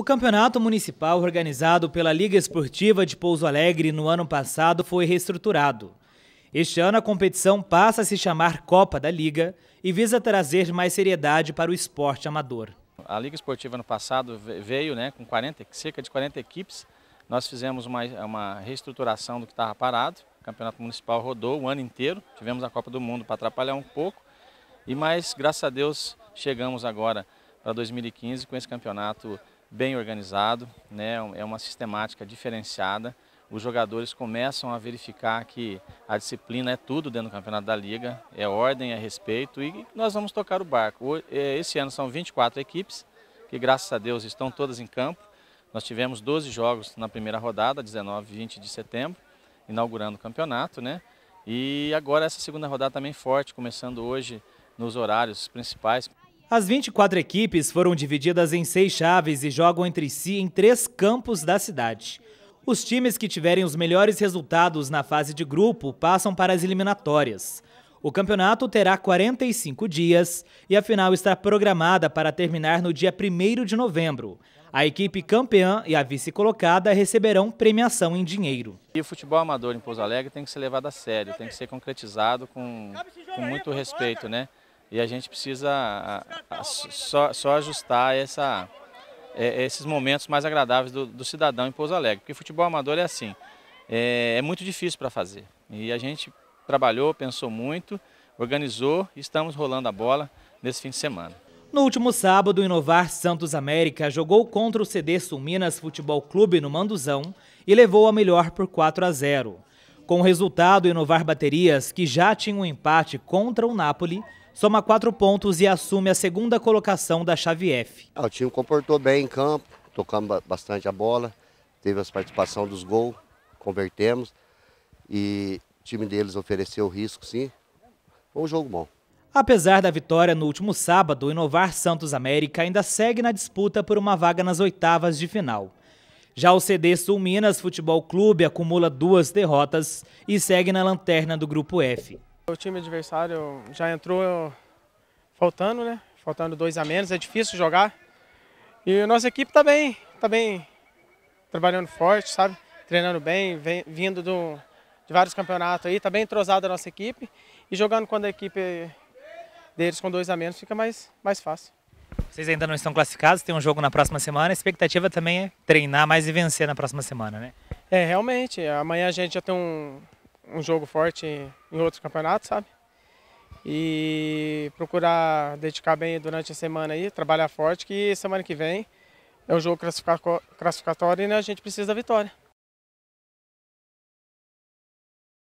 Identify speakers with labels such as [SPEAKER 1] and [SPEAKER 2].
[SPEAKER 1] O campeonato municipal organizado pela Liga Esportiva de Pouso Alegre no ano passado foi reestruturado. Este ano a competição passa a se chamar Copa da Liga e visa trazer mais seriedade para o esporte amador. A Liga Esportiva no passado
[SPEAKER 2] veio né, com 40, cerca de 40 equipes. Nós fizemos uma, uma reestruturação do que estava parado. O campeonato municipal rodou o ano inteiro. Tivemos a Copa do Mundo para atrapalhar um pouco. E mais, graças a Deus, chegamos agora para 2015 com esse campeonato bem organizado, né? é uma sistemática diferenciada. Os jogadores começam a verificar que a disciplina é tudo dentro do campeonato da liga, é ordem, é respeito e nós vamos tocar o barco. É, esse ano são 24 equipes que, graças a Deus, estão todas em campo. Nós tivemos 12 jogos na primeira rodada, 19 e 20 de setembro, inaugurando o campeonato, né? E agora essa segunda rodada também forte, começando hoje
[SPEAKER 1] nos horários principais. As 24 equipes foram divididas em seis chaves e jogam entre si em três campos da cidade. Os times que tiverem os melhores resultados na fase de grupo passam para as eliminatórias. O campeonato terá 45 dias e a final está programada para terminar no dia 1 de novembro. A equipe campeã e a vice-colocada receberão premiação em dinheiro. E o futebol
[SPEAKER 2] amador em Pouso Alegre tem que ser levado a sério, tem que ser concretizado com, com muito respeito, né? E a gente precisa a, ah, a, ah, ah, só, só, ajustar essa, é, esses momentos mais agradáveis do, do, cidadão em Pouso Alegre. Porque futebol amador é assim, é, é muito difícil para fazer. E a gente trabalhou, pensou muito, organizou e estamos rolando a bola nesse fim de semana.
[SPEAKER 1] No último sábado, o Inovar Santos América jogou contra o CD Sul Minas Futebol Clube no Manduzão e levou a melhor por 4 a 0. Com o resultado, o Inovar Baterias, que já tinha um empate contra o Napoli, soma quatro pontos e assume a segunda colocação da chave F. Ah, o time comportou bem em campo, tocamos bastante a bola, teve as participação dos gols, convertemos e o time deles ofereceu risco, sim. Foi um jogo bom. Apesar da vitória no último sábado, o Inovar Santos América ainda segue na disputa por uma vaga nas oitavas de final. Já o CD Sul Minas Futebol Clube acumula duas derrotas e segue na lanterna do Grupo F.
[SPEAKER 3] O time adversário já entrou faltando, né? Faltando dois a menos, é difícil jogar. E a nossa equipe está bem, está bem trabalhando forte, sabe? Treinando bem, vem, vindo do, de vários campeonatos aí, está bem entrosada a nossa equipe. E jogando quando a equipe
[SPEAKER 1] deles com dois a menos fica mais, mais fácil. Vocês ainda não estão classificados, tem um jogo na próxima semana. A expectativa também é treinar mais e vencer na próxima semana, né?
[SPEAKER 3] É, realmente. Amanhã a gente já tem um, um jogo forte em outros campeonatos, sabe? E procurar dedicar bem durante a semana aí, trabalhar forte, que semana que vem
[SPEAKER 1] é um jogo classificatório e né, a gente precisa da vitória.